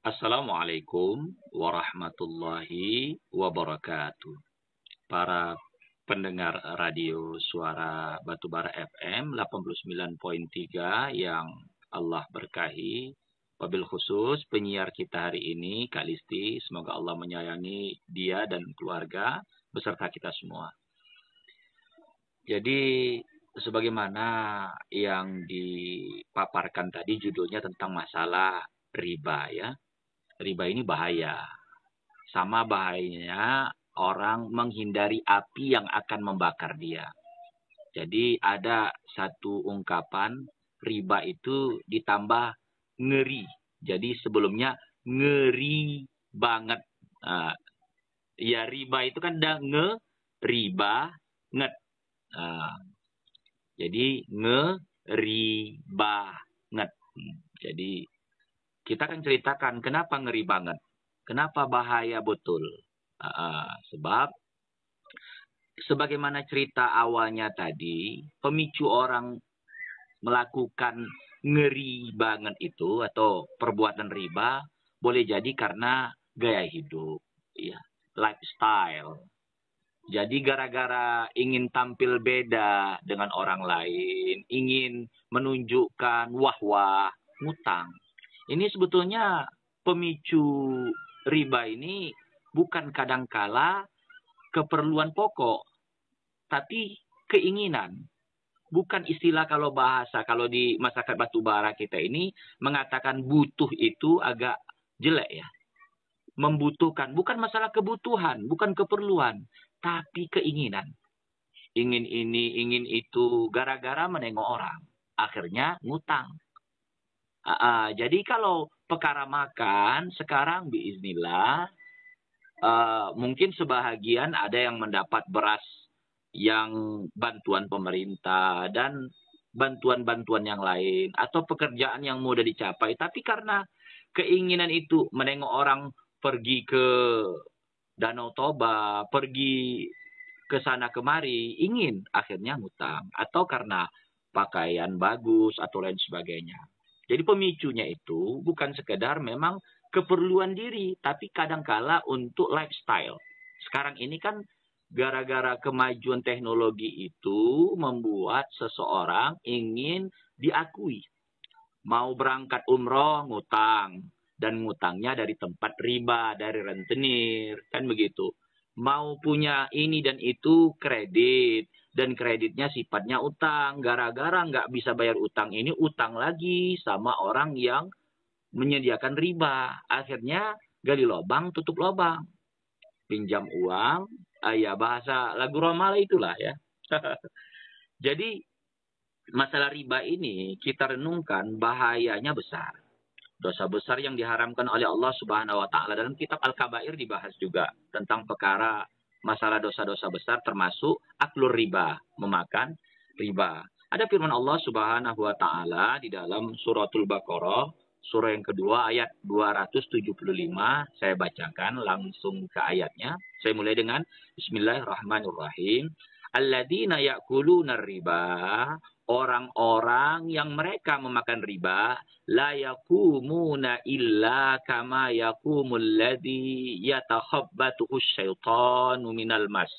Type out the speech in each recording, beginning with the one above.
Assalamualaikum warahmatullahi wabarakatuh. Para pendengar radio suara Batubara FM 89.3 yang Allah berkahi. Wabil khusus penyiar kita hari ini, Kak Listi, semoga Allah menyayangi dia dan keluarga beserta kita semua. Jadi sebagaimana yang dipaparkan tadi judulnya tentang masalah riba ya riba ini bahaya. Sama bahayanya orang menghindari api yang akan membakar dia. Jadi ada satu ungkapan riba itu ditambah ngeri. Jadi sebelumnya ngeri banget. Uh, ya riba itu kan ada nge riba nget. Uh, jadi nge riba nget. Hmm, jadi kita akan ceritakan kenapa ngeri banget, kenapa bahaya betul. Uh, sebab sebagaimana cerita awalnya tadi, pemicu orang melakukan ngeri banget itu atau perbuatan riba boleh jadi karena gaya hidup, ya, lifestyle. Jadi gara-gara ingin tampil beda dengan orang lain, ingin menunjukkan wah-wah, ngutang. Ini sebetulnya pemicu riba ini bukan kadangkala keperluan pokok, tapi keinginan. Bukan istilah kalau bahasa, kalau di masyarakat batubara kita ini mengatakan butuh itu agak jelek ya. Membutuhkan, bukan masalah kebutuhan, bukan keperluan, tapi keinginan. Ingin ini, ingin itu, gara-gara menengok orang. Akhirnya ngutang Uh, uh, jadi kalau perkara makan sekarang biiznillah uh, mungkin sebahagian ada yang mendapat beras yang bantuan pemerintah dan bantuan-bantuan yang lain atau pekerjaan yang mudah dicapai tapi karena keinginan itu menengok orang pergi ke Danau Toba, pergi ke sana kemari, ingin akhirnya ngutang atau karena pakaian bagus atau lain sebagainya. Jadi pemicunya itu bukan sekedar memang keperluan diri, tapi kadangkala untuk lifestyle. Sekarang ini kan gara-gara kemajuan teknologi itu membuat seseorang ingin diakui. Mau berangkat umroh, ngutang. Dan ngutangnya dari tempat riba, dari rentenir. Kan begitu. Mau punya ini dan itu, kredit dan kreditnya sifatnya utang. Gara-gara nggak bisa bayar utang ini utang lagi sama orang yang menyediakan riba. Akhirnya gali lubang tutup lubang. Pinjam uang, ah ya bahasa lagu Romala itulah ya. Jadi masalah riba ini kita renungkan bahayanya besar. Dosa besar yang diharamkan oleh Allah Subhanahu wa taala dalam kitab Al-Kabair dibahas juga tentang perkara masalah dosa-dosa besar termasuk aklur riba, memakan riba. Ada firman Allah Subhanahu wa taala di dalam suratul Baqarah, surah yang kedua ayat 275, saya bacakan langsung ke ayatnya. Saya mulai dengan bismillahirrahmanirrahim. Alladzina ya'kuluna riba orang-orang yang mereka memakan riba la yakumuna illa kama yakumul ladzi yatakhabbatu syaitanu minal mas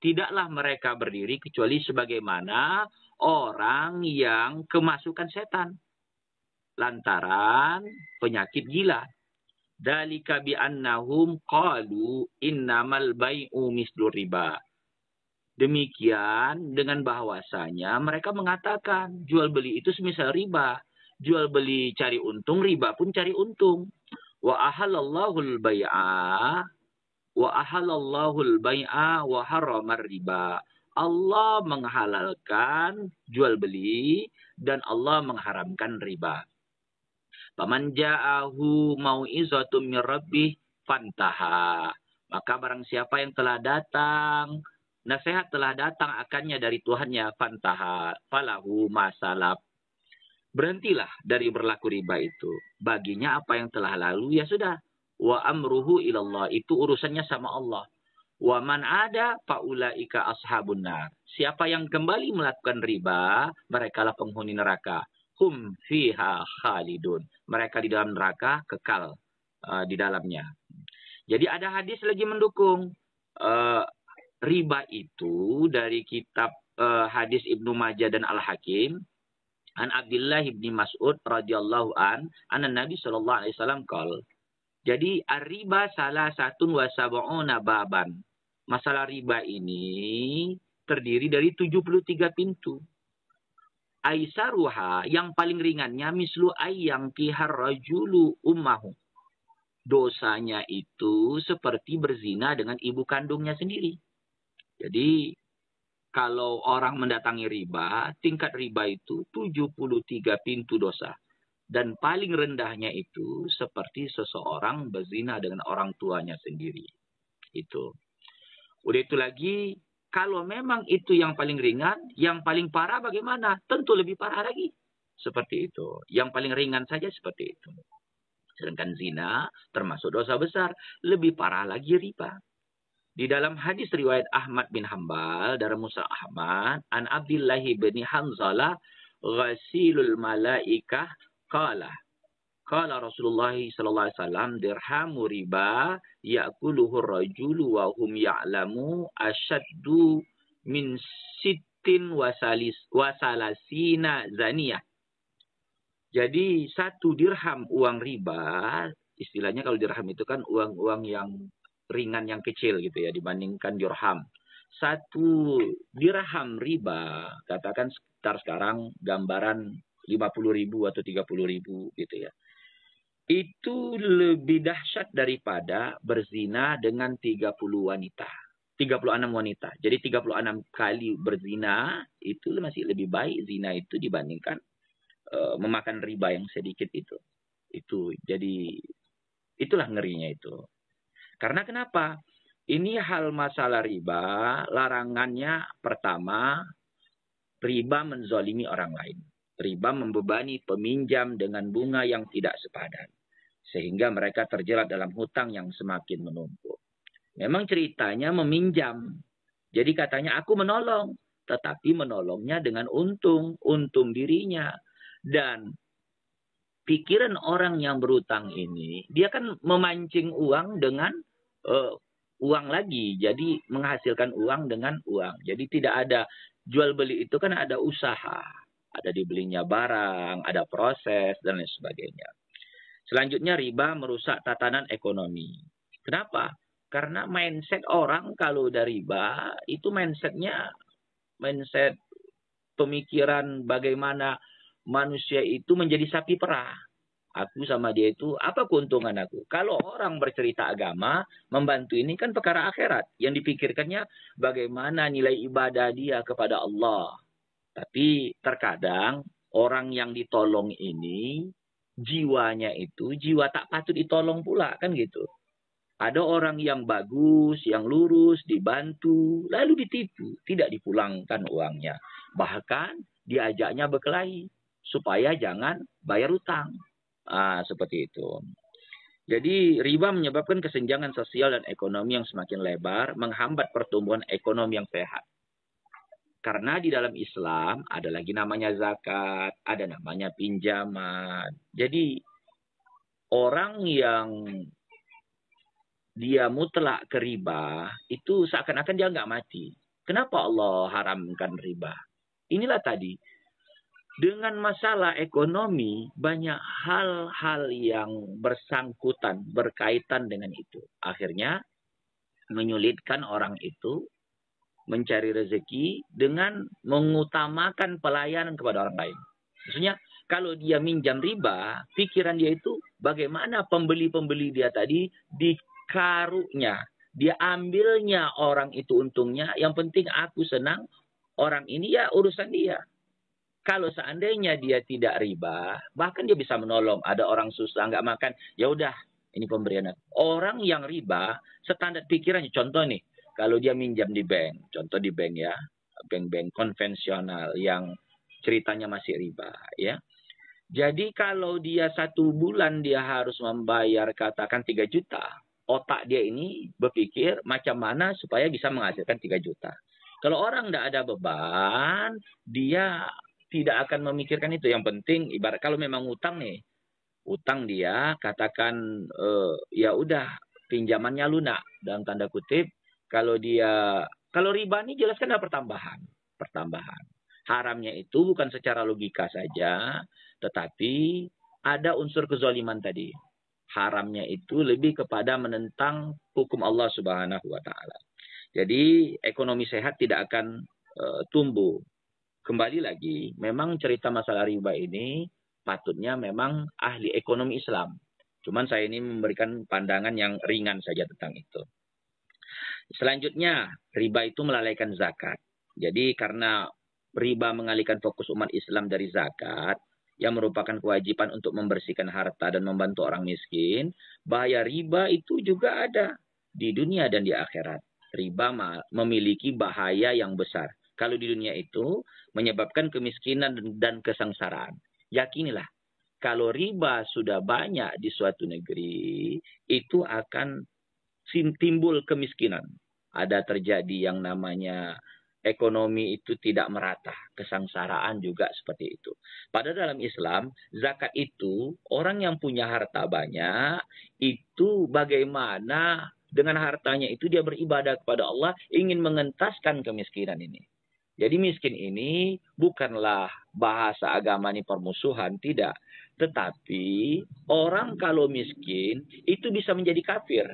tidaklah mereka berdiri kecuali sebagaimana orang yang kemasukan setan lantaran penyakit gila dalika bi annahum qalu innamal bai'u mislu riba Demikian dengan bahwasanya mereka mengatakan jual beli itu semisal riba. Jual beli cari untung, riba pun cari untung. Wa al bai'a wa al bai'a wa haramar riba. Allah menghalalkan jual beli dan Allah mengharamkan riba. Paman ja'ahu mau'izatum min rabbih fantaha. Maka barang siapa yang telah datang nasihat telah datang akannya dari Tuhannya fantaha falahu masalab berhentilah dari berlaku riba itu baginya apa yang telah lalu ya sudah wa amruhu ilallah itu urusannya sama Allah wa man ada faulaika ashabun nar siapa yang kembali melakukan riba mereka merekalah penghuni neraka hum fiha khalidun mereka di dalam neraka kekal uh, di dalamnya jadi ada hadis lagi mendukung uh, riba itu dari kitab uh, hadis Ibnu Majah dan Al-Hakim an Abdullah ibni Mas'ud radhiyallahu an anna Nabi sallallahu alaihi wasallam qol jadi riba salah satu wasabuna baban masalah riba ini terdiri dari 73 pintu aisyaruha yang paling ringannya mislu ayang kihar rajulu ummahu dosanya itu seperti berzina dengan ibu kandungnya sendiri jadi kalau orang mendatangi riba, tingkat riba itu 73 pintu dosa. Dan paling rendahnya itu seperti seseorang berzina dengan orang tuanya sendiri. Itu. Udah itu lagi, kalau memang itu yang paling ringan, yang paling parah bagaimana? Tentu lebih parah lagi. Seperti itu. Yang paling ringan saja seperti itu. Sedangkan zina termasuk dosa besar. Lebih parah lagi riba. Di dalam hadis riwayat Ahmad bin Hambal dari Musa Ahmad, an Abdullah bin Hamzala ghasilul malaikah qala Qala Rasulullah sallallahu alaihi wasallam dirhamu riba ya'kuluhu rajulu wa hum ya'lamu ashaddu min sittin wasalis wasalasina zaniyah. Jadi satu dirham uang riba, istilahnya kalau dirham itu kan uang-uang yang ringan yang kecil gitu ya dibandingkan dirham. Satu dirham riba katakan sekitar sekarang gambaran 50 ribu atau 30 ribu gitu ya. Itu lebih dahsyat daripada berzina dengan 30 wanita. 36 wanita. Jadi 36 kali berzina itu masih lebih baik zina itu dibandingkan uh, memakan riba yang sedikit itu. Itu jadi itulah ngerinya itu. Karena kenapa? Ini hal masalah riba, larangannya pertama, riba menzolimi orang lain. Riba membebani peminjam dengan bunga yang tidak sepadan. Sehingga mereka terjerat dalam hutang yang semakin menumpuk. Memang ceritanya meminjam. Jadi katanya aku menolong. Tetapi menolongnya dengan untung. Untung dirinya. Dan pikiran orang yang berutang ini, dia kan memancing uang dengan uh, uang lagi. Jadi menghasilkan uang dengan uang. Jadi tidak ada jual beli itu kan ada usaha, ada dibelinya barang, ada proses dan lain sebagainya. Selanjutnya riba merusak tatanan ekonomi. Kenapa? Karena mindset orang kalau udah riba itu mindsetnya mindset pemikiran bagaimana manusia itu menjadi sapi perah. Aku sama dia itu apa keuntungan aku? Kalau orang bercerita agama, membantu ini kan perkara akhirat. Yang dipikirkannya bagaimana nilai ibadah dia kepada Allah. Tapi terkadang orang yang ditolong ini jiwanya itu jiwa tak patut ditolong pula kan gitu. Ada orang yang bagus, yang lurus, dibantu, lalu ditipu, tidak dipulangkan uangnya. Bahkan diajaknya berkelahi supaya jangan bayar utang. Ah, seperti itu. Jadi riba menyebabkan kesenjangan sosial dan ekonomi yang semakin lebar, menghambat pertumbuhan ekonomi yang sehat. Karena di dalam Islam ada lagi namanya zakat, ada namanya pinjaman. Jadi orang yang dia mutlak ke riba itu seakan-akan dia nggak mati. Kenapa Allah haramkan riba? Inilah tadi dengan masalah ekonomi banyak hal-hal yang bersangkutan berkaitan dengan itu. Akhirnya menyulitkan orang itu mencari rezeki dengan mengutamakan pelayanan kepada orang lain. Maksudnya kalau dia minjam riba, pikiran dia itu bagaimana pembeli-pembeli dia tadi dikarunya, dia ambilnya orang itu untungnya, yang penting aku senang, orang ini ya urusan dia. Kalau seandainya dia tidak riba, bahkan dia bisa menolong. Ada orang susah nggak makan, ya udah ini pemberian. Orang yang riba, standar pikirannya contoh nih, kalau dia minjam di bank, contoh di bank ya, bank-bank konvensional yang ceritanya masih riba ya. Jadi kalau dia satu bulan dia harus membayar katakan 3 juta, otak dia ini berpikir macam mana supaya bisa menghasilkan 3 juta. Kalau orang tidak ada beban, dia tidak akan memikirkan itu. Yang penting ibarat kalau memang utang nih, utang dia katakan eh, ya udah pinjamannya lunak dalam tanda kutip. Kalau dia kalau riba ini jelas kan ada pertambahan, pertambahan. Haramnya itu bukan secara logika saja, tetapi ada unsur kezaliman tadi. Haramnya itu lebih kepada menentang hukum Allah Subhanahu wa taala. Jadi ekonomi sehat tidak akan uh, tumbuh kembali lagi, memang cerita masalah riba ini patutnya memang ahli ekonomi Islam. Cuman saya ini memberikan pandangan yang ringan saja tentang itu. Selanjutnya, riba itu melalaikan zakat. Jadi karena riba mengalihkan fokus umat Islam dari zakat, yang merupakan kewajiban untuk membersihkan harta dan membantu orang miskin, bahaya riba itu juga ada di dunia dan di akhirat. Riba memiliki bahaya yang besar kalau di dunia itu menyebabkan kemiskinan dan kesengsaraan. Yakinilah, kalau riba sudah banyak di suatu negeri, itu akan timbul kemiskinan. Ada terjadi yang namanya ekonomi itu tidak merata, kesengsaraan juga seperti itu. Pada dalam Islam, zakat itu orang yang punya harta banyak itu bagaimana dengan hartanya itu dia beribadah kepada Allah ingin mengentaskan kemiskinan ini. Jadi miskin ini bukanlah bahasa ini permusuhan, tidak. Tetapi orang kalau miskin itu bisa menjadi kafir.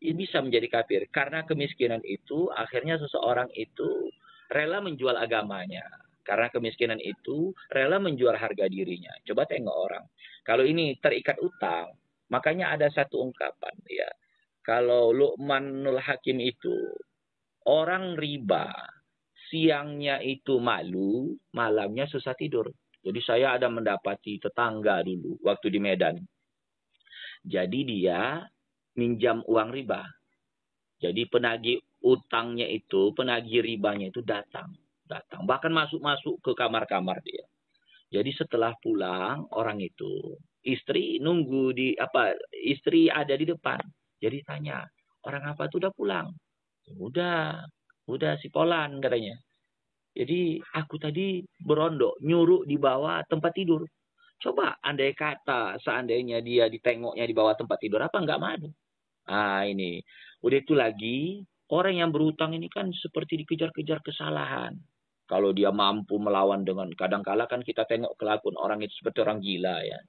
Ini bisa menjadi kafir karena kemiskinan itu akhirnya seseorang itu rela menjual agamanya. Karena kemiskinan itu rela menjual harga dirinya. Coba tengok orang. Kalau ini terikat utang, makanya ada satu ungkapan ya. Kalau Luqmanul Hakim itu orang riba siangnya itu malu, malamnya susah tidur. Jadi saya ada mendapati tetangga dulu waktu di Medan. Jadi dia minjam uang riba. Jadi penagih utangnya itu, penagih ribanya itu datang, datang. Bahkan masuk-masuk ke kamar-kamar dia. Jadi setelah pulang orang itu, istri nunggu di apa? Istri ada di depan. Jadi tanya, orang apa itu udah pulang? Udah, udah si Polan katanya. Jadi aku tadi berondok nyuruh di bawah tempat tidur. Coba andai kata seandainya dia ditengoknya di bawah tempat tidur apa nggak madu. Ah ini. Udah itu lagi orang yang berutang ini kan seperti dikejar-kejar kesalahan. Kalau dia mampu melawan dengan kadang-kala kan kita tengok kelakuan orang itu seperti orang gila ya.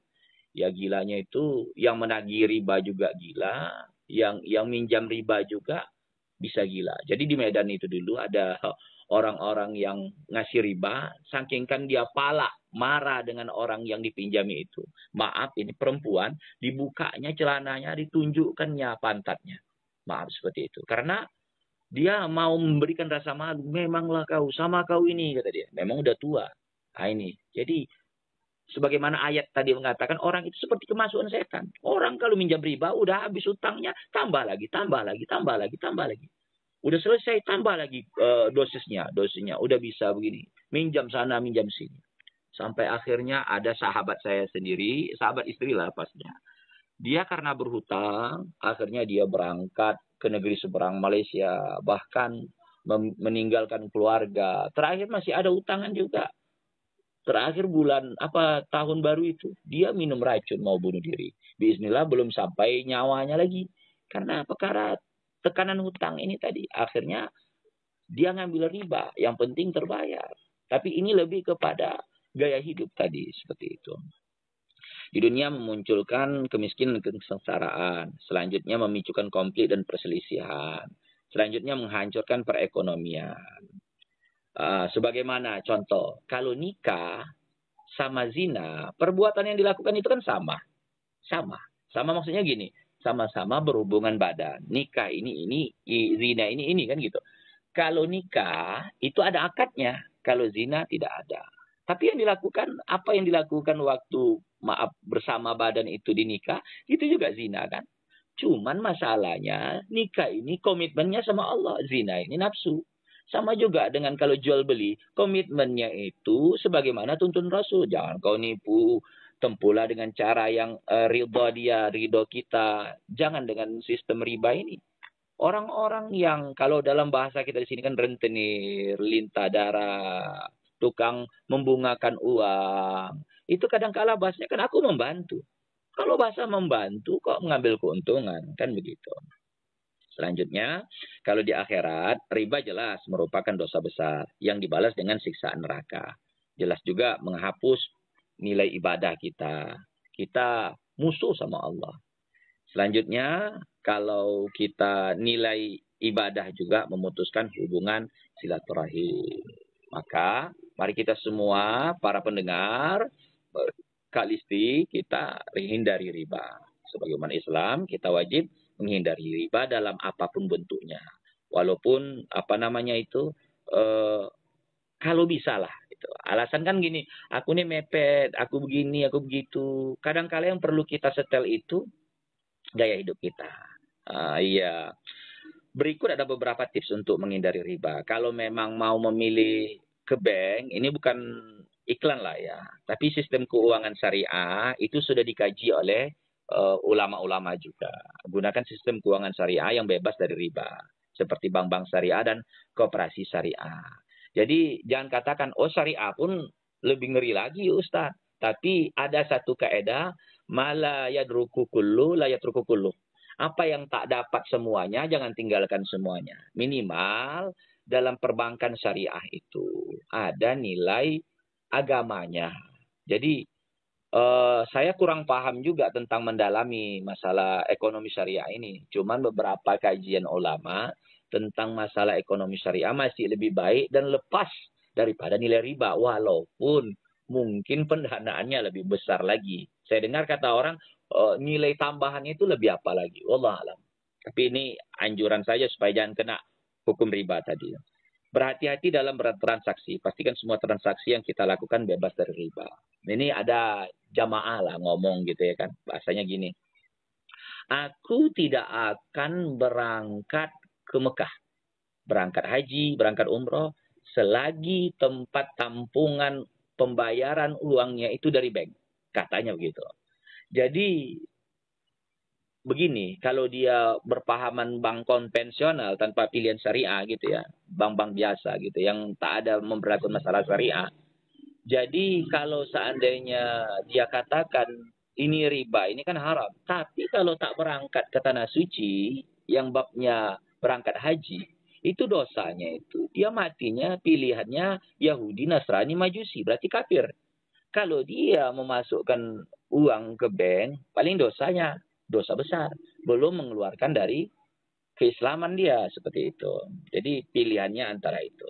Ya gilanya itu yang menagih riba juga gila, yang yang minjam riba juga bisa gila. Jadi di Medan itu dulu ada orang-orang yang ngasih riba, saking kan dia pala, marah dengan orang yang dipinjami itu. Maaf, ini perempuan, dibukanya celananya, ditunjukkannya pantatnya. Maaf seperti itu. Karena dia mau memberikan rasa malu, memanglah kau, sama kau ini, kata dia. Memang udah tua. Nah ini, jadi Sebagaimana ayat tadi mengatakan orang itu seperti kemasukan setan. Orang kalau minjam riba udah habis utangnya, tambah lagi, tambah lagi, tambah lagi, tambah lagi. Udah selesai tambah lagi uh, dosisnya, dosisnya. Udah bisa begini. Minjam sana, minjam sini. Sampai akhirnya ada sahabat saya sendiri, sahabat istri lah pasnya. Dia karena berhutang, akhirnya dia berangkat ke negeri seberang Malaysia, bahkan meninggalkan keluarga. Terakhir masih ada utangan juga terakhir bulan apa tahun baru itu dia minum racun mau bunuh diri. Bismillah belum sampai nyawanya lagi. Karena perkara tekanan hutang ini tadi akhirnya dia ngambil riba yang penting terbayar. Tapi ini lebih kepada gaya hidup tadi seperti itu. Di dunia memunculkan kemiskinan dan kesengsaraan, selanjutnya memicukan konflik dan perselisihan, selanjutnya menghancurkan perekonomian. Ah, sebagaimana contoh kalau nikah sama zina perbuatan yang dilakukan itu kan sama sama sama maksudnya gini sama-sama berhubungan badan nikah ini ini zina ini ini kan gitu kalau nikah itu ada akadnya kalau zina tidak ada tapi yang dilakukan apa yang dilakukan waktu maaf bersama badan itu di nikah itu juga zina kan cuman masalahnya nikah ini komitmennya sama Allah zina ini nafsu sama juga dengan kalau jual beli, komitmennya itu sebagaimana tuntun Rasul. Jangan kau nipu, tempulah dengan cara yang uh, eh, ridho dia, ridho kita. Jangan dengan sistem riba ini. Orang-orang yang kalau dalam bahasa kita di sini kan rentenir, lintah darah, tukang membungakan uang. Itu kadang-kala bahasanya kan aku membantu. Kalau bahasa membantu kok mengambil keuntungan, kan begitu. Selanjutnya, kalau di akhirat, riba jelas merupakan dosa besar yang dibalas dengan siksaan neraka. Jelas juga menghapus nilai ibadah kita. Kita musuh sama Allah. Selanjutnya, kalau kita nilai ibadah juga memutuskan hubungan silaturahim. Maka, mari kita semua, para pendengar, kalisti kita hindari riba. Sebagaimana Islam, kita wajib menghindari riba dalam apapun bentuknya. Walaupun apa namanya itu eh, kalau bisa lah gitu. Alasan kan gini, aku nih mepet, aku begini, aku begitu. Kadang -kadang yang perlu kita setel itu gaya hidup kita. Uh, iya. Berikut ada beberapa tips untuk menghindari riba. Kalau memang mau memilih ke bank, ini bukan iklan lah ya. Tapi sistem keuangan syariah itu sudah dikaji oleh Eh, ulama-ulama uh, juga. Gunakan sistem keuangan syariah yang bebas dari riba, seperti bank-bank syariah dan kooperasi syariah. Jadi jangan katakan oh syariah pun lebih ngeri lagi Ustaz. Tapi ada satu kaedah malaya ya laya la Apa yang tak dapat semuanya jangan tinggalkan semuanya. Minimal dalam perbankan syariah itu ada nilai agamanya. Jadi Eh, saya kurang paham juga tentang mendalami masalah ekonomi syariah ini. Cuman beberapa kajian ulama tentang masalah ekonomi syariah masih lebih baik dan lepas daripada nilai riba. Walaupun mungkin pendanaannya lebih besar lagi. Saya dengar kata orang uh, nilai tambahannya itu lebih apa lagi. Wallah alam. Tapi ini anjuran saja supaya jangan kena hukum riba tadi berhati-hati dalam bertransaksi. Pastikan semua transaksi yang kita lakukan bebas dari riba. Ini ada jamaah lah ngomong gitu ya kan. Bahasanya gini. Aku tidak akan berangkat ke Mekah. Berangkat haji, berangkat umroh. Selagi tempat tampungan pembayaran uangnya itu dari bank. Katanya begitu. Jadi begini, kalau dia berpahaman bank konvensional tanpa pilihan syariah gitu ya, bank-bank biasa gitu yang tak ada memperlakukan masalah syariah. Jadi kalau seandainya dia katakan ini riba, ini kan haram. Tapi kalau tak berangkat ke tanah suci yang babnya berangkat haji, itu dosanya itu. Dia matinya pilihannya Yahudi, Nasrani, Majusi, berarti kafir. Kalau dia memasukkan uang ke bank, paling dosanya dosa besar. Belum mengeluarkan dari keislaman dia seperti itu. Jadi pilihannya antara itu.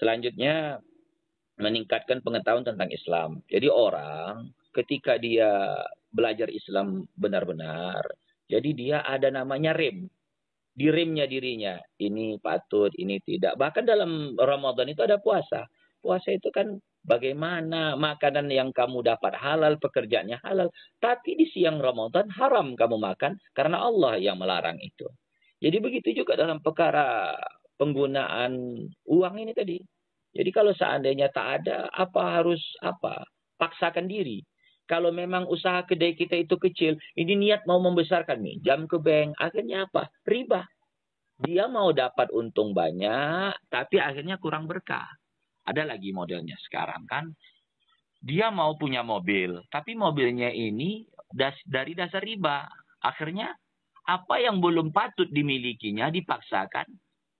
Selanjutnya meningkatkan pengetahuan tentang Islam. Jadi orang ketika dia belajar Islam benar-benar, jadi dia ada namanya rim Di remnya dirinya, ini patut, ini tidak. Bahkan dalam Ramadan itu ada puasa. Puasa itu kan Bagaimana makanan yang kamu dapat halal, pekerjaannya halal. Tapi di siang Ramadan haram kamu makan karena Allah yang melarang itu. Jadi begitu juga dalam perkara penggunaan uang ini tadi. Jadi kalau seandainya tak ada, apa harus apa? Paksakan diri. Kalau memang usaha kedai kita itu kecil, ini niat mau membesarkan nih, jam ke bank, akhirnya apa? Riba. Dia mau dapat untung banyak, tapi akhirnya kurang berkah. Ada lagi modelnya sekarang kan dia mau punya mobil, tapi mobilnya ini das, dari dasar riba. Akhirnya apa yang belum patut dimilikinya dipaksakan,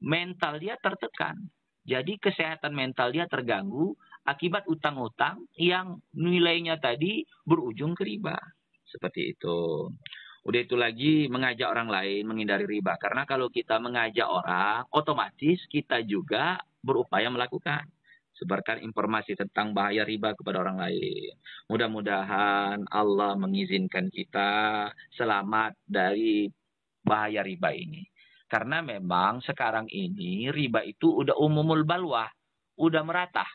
mental dia tertekan. Jadi kesehatan mental dia terganggu akibat utang-utang yang nilainya tadi berujung ke riba. Seperti itu. Udah itu lagi mengajak orang lain menghindari riba. Karena kalau kita mengajak orang, otomatis kita juga berupaya melakukan sebarkan informasi tentang bahaya riba kepada orang lain. Mudah-mudahan Allah mengizinkan kita selamat dari bahaya riba ini. Karena memang sekarang ini riba itu udah umumul balwa, udah merata,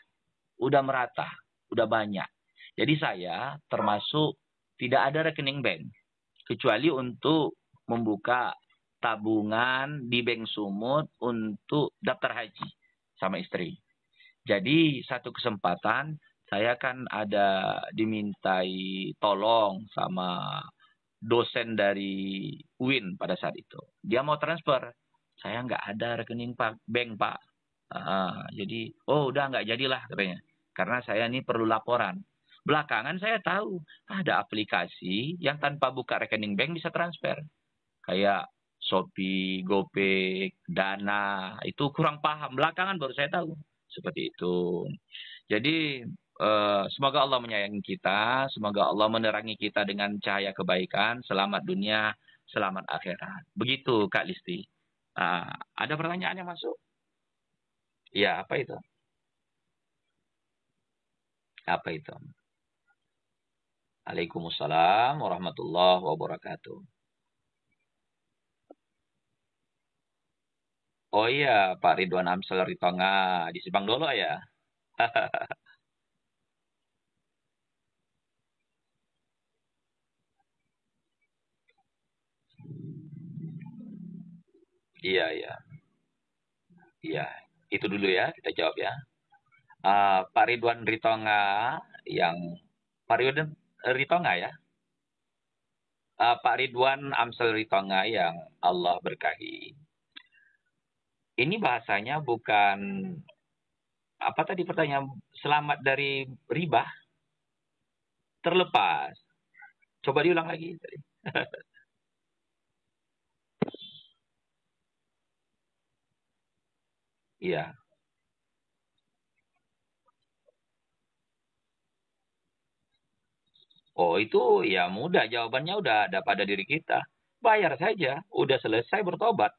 udah merata, udah banyak. Jadi saya termasuk tidak ada rekening bank kecuali untuk membuka tabungan di bank sumut untuk daftar haji sama istri. Jadi satu kesempatan saya kan ada dimintai tolong sama dosen dari UIN pada saat itu. Dia mau transfer, saya nggak ada rekening pak bank pak. Uh, jadi oh udah nggak jadilah katanya. Karena saya ini perlu laporan. Belakangan saya tahu ada aplikasi yang tanpa buka rekening bank bisa transfer. Kayak Shopee, GoPay, Dana, itu kurang paham. Belakangan baru saya tahu seperti itu. Jadi eh, semoga Allah menyayangi kita, semoga Allah menerangi kita dengan cahaya kebaikan, selamat dunia, selamat akhirat. Begitu Kak Listi. Ah, ada pertanyaan yang masuk? Ya, apa itu? Apa itu? assalamualaikum warahmatullahi wabarakatuh. Oh iya, Pak Ridwan Amsel Ritonga di Sibang Dolo ya. Iya, iya. Iya, itu dulu ya kita jawab ya. Uh, Pak Ridwan Ritonga yang Pak Ridwan Ritonga ya. Uh, Pak Ridwan Amsel Ritonga yang Allah berkahi ini bahasanya bukan apa tadi pertanyaan selamat dari riba terlepas. Coba diulang lagi tadi. Iya. Oh itu ya mudah jawabannya udah ada pada diri kita. Bayar saja, udah selesai bertobat.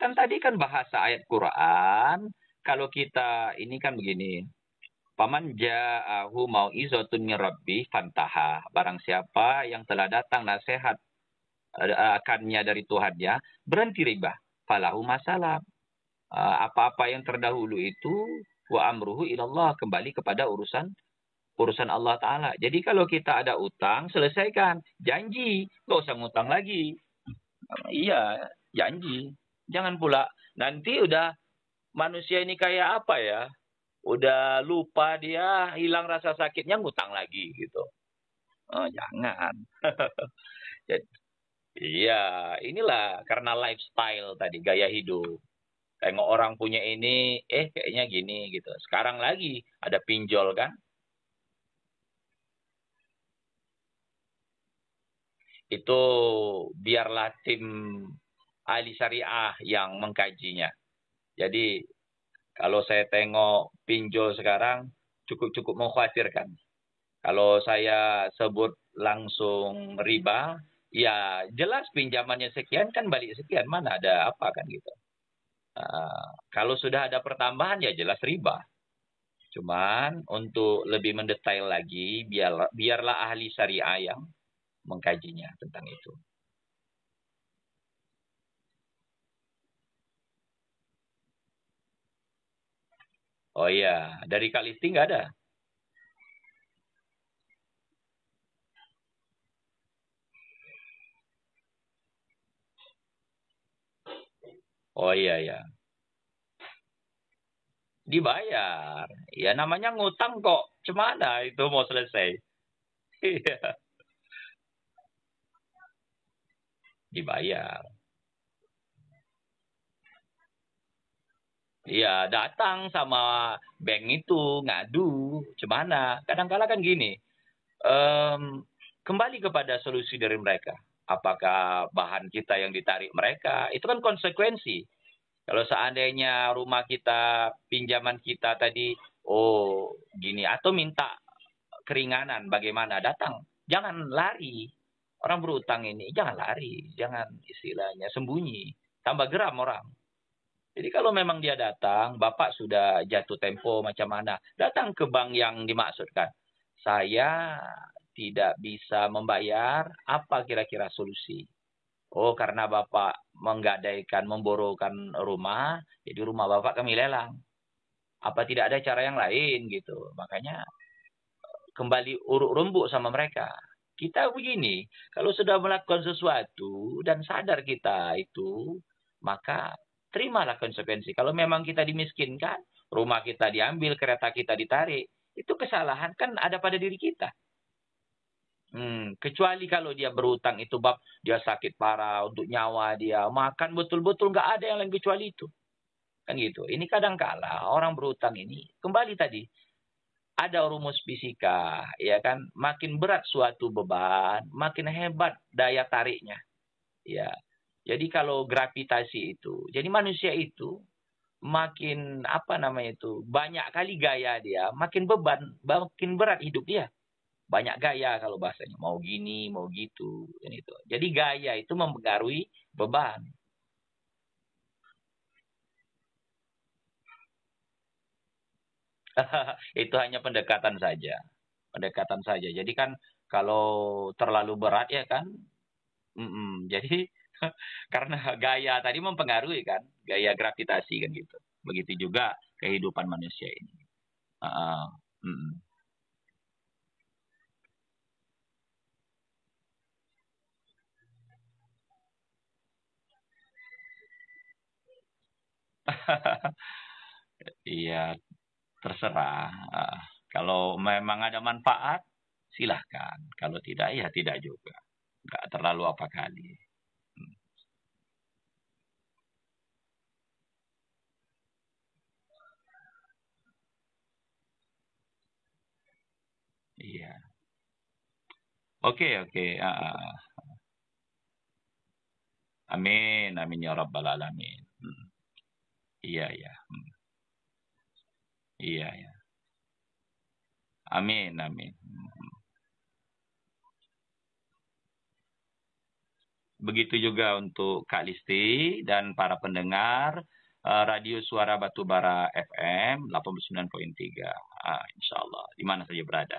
Kan tadi kan bahasa ayat Quran, kalau kita ini kan begini. Paman ja'ahu mau izotun rabbi fantaha. Barang siapa yang telah datang nasihat eh, akannya dari Tuhannya, berhenti riba. Falahu masalah. Eh, apa-apa yang terdahulu itu, wa amruhu ilallah. Kembali kepada urusan urusan Allah Ta'ala. Jadi kalau kita ada utang, selesaikan. Janji. Gak usah ngutang lagi. Iya, janji jangan pula nanti udah manusia ini kayak apa ya? Udah lupa dia hilang rasa sakitnya ngutang lagi gitu. Oh, jangan. Ya, iya, inilah karena lifestyle tadi gaya hidup. Kayak orang punya ini, eh kayaknya gini gitu. Sekarang lagi ada pinjol kan? Itu biarlah tim ahli syariah yang mengkajinya. Jadi kalau saya tengok pinjol sekarang cukup-cukup mengkhawatirkan. Kalau saya sebut langsung riba, ya jelas pinjamannya sekian kan balik sekian mana ada apa kan gitu. Uh, kalau sudah ada pertambahan ya jelas riba. Cuman untuk lebih mendetail lagi biar biarlah ahli syariah yang mengkajinya tentang itu. Oh iya, dari Kak Listi nggak ada? Oh iya ya. Dibayar. Ya namanya ngutang kok. Cemana itu mau selesai. Iya. Dibayar. Iya, datang sama bank itu ngadu, gimana? Kadangkala kan gini, um, kembali kepada solusi dari mereka. Apakah bahan kita yang ditarik mereka? Itu kan konsekuensi. Kalau seandainya rumah kita, pinjaman kita tadi, oh gini, atau minta keringanan, bagaimana? Datang, jangan lari. Orang berutang ini, jangan lari, jangan istilahnya sembunyi. Tambah geram orang jadi kalau memang dia datang, Bapak sudah jatuh tempo macam mana, datang ke bank yang dimaksudkan. Saya tidak bisa membayar, apa kira-kira solusi? Oh, karena Bapak menggadaikan, memborokan rumah, jadi rumah Bapak kami lelang. Apa tidak ada cara yang lain gitu. Makanya kembali uruk rembuk sama mereka. Kita begini, kalau sudah melakukan sesuatu dan sadar kita itu, maka terimalah konsekuensi. Kalau memang kita dimiskinkan, rumah kita diambil, kereta kita ditarik, itu kesalahan kan ada pada diri kita. Hmm, kecuali kalau dia berutang itu bab dia sakit parah untuk nyawa dia, makan betul-betul nggak ada yang lain kecuali itu. Kan gitu. Ini kadang kala orang berutang ini kembali tadi ada rumus fisika, ya kan? Makin berat suatu beban, makin hebat daya tariknya. Ya, jadi kalau gravitasi itu, jadi manusia itu makin apa namanya itu banyak kali gaya dia, makin beban, makin berat hidup dia. Banyak gaya kalau bahasanya mau gini, mau gitu, dan itu. Jadi gaya itu mempengaruhi beban. itu hanya pendekatan saja. Pendekatan saja. Jadi kan kalau terlalu berat ya kan. Mm -mm. Jadi Karena gaya tadi mempengaruhi kan, gaya gravitasi kan gitu. Begitu juga kehidupan manusia ini. Uh, mm. Iya, terserah. Uh, kalau memang ada manfaat, silahkan. Kalau tidak, ya tidak juga. Nggak terlalu apa kali. Oke, oke. Uh, amin, amin ya rabbal alamin. Hmm. Iya, iya. Hmm. Iya, iya. Amin, amin. Hmm. Begitu juga untuk Kak Listi dan para pendengar uh, Radio Suara Batubara FM 89.3. Uh, insya Allah, di mana saja berada.